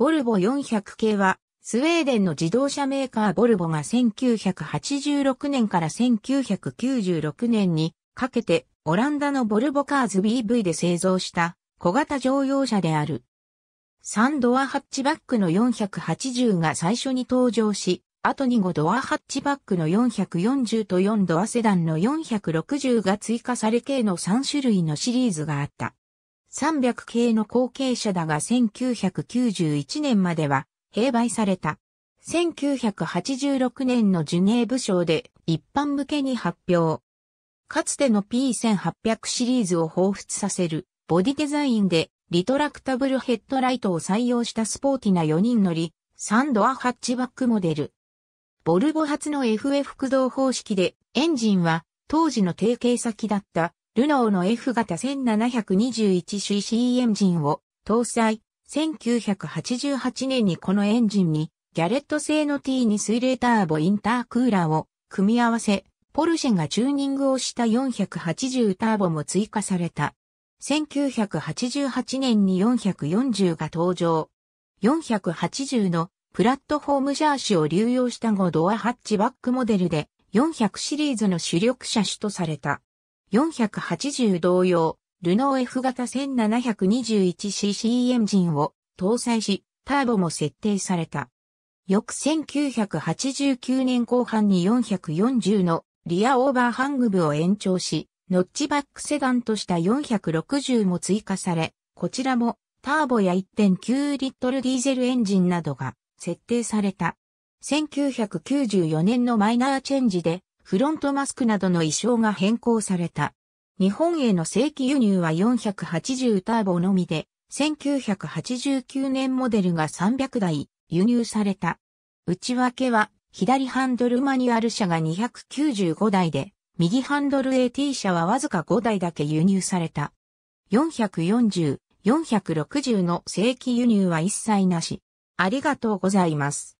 ボルボ400系は、スウェーデンの自動車メーカーボルボが1986年から1996年にかけてオランダのボルボカーズ BV で製造した小型乗用車である。3ドアハッチバックの480が最初に登場し、後に5ドアハッチバックの440と4ドアセダンの460が追加され系の3種類のシリーズがあった。300系の後継者だが1991年までは併売された。1986年のジュネーブ賞で一般向けに発表。かつての P1800 シリーズを彷彿させるボディデザインでリトラクタブルヘッドライトを採用したスポーティな4人乗り、3ドアハッチバックモデル。ボルボ初の FF 駆動方式でエンジンは当時の提携先だったルノーの F 型 1721cc エンジンを搭載。1988年にこのエンジンにギャレット製の T2 水冷ターボインタークーラーを組み合わせ、ポルシェがチューニングをした480ターボも追加された。1988年に440が登場。480のプラットフォームシャーシを流用した5ドアハッチバックモデルで400シリーズの主力車種とされた。480同様、ルノー F 型 1721cc エンジンを搭載し、ターボも設定された。翌1989年後半に440のリアオーバーハング部を延長し、ノッチバックセダンとした460も追加され、こちらもターボや1.9リットルディーゼルエンジンなどが設定された。1994年のマイナーチェンジでフロントマスクなどの衣装が変更された。日本への正規輸入は480ターボのみで、1989年モデルが300台輸入された。内訳は左ハンドルマニュアル車が295台で、右ハンドル AT 車はわずか5台だけ輸入された。440、460の正規輸入は一切なし。ありがとうございます。